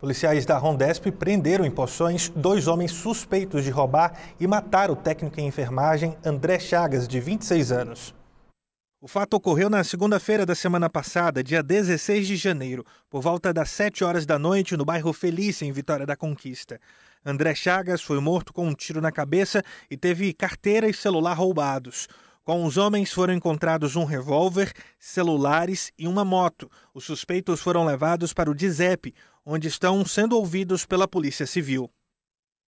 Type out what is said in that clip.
Policiais da Rondesp prenderam em Poções dois homens suspeitos de roubar e matar o técnico em enfermagem André Chagas, de 26 anos. O fato ocorreu na segunda-feira da semana passada, dia 16 de janeiro, por volta das 7 horas da noite, no bairro Felícia, em Vitória da Conquista. André Chagas foi morto com um tiro na cabeça e teve carteira e celular roubados. Com os homens foram encontrados um revólver, celulares e uma moto. Os suspeitos foram levados para o DIZEP, onde estão sendo ouvidos pela Polícia Civil.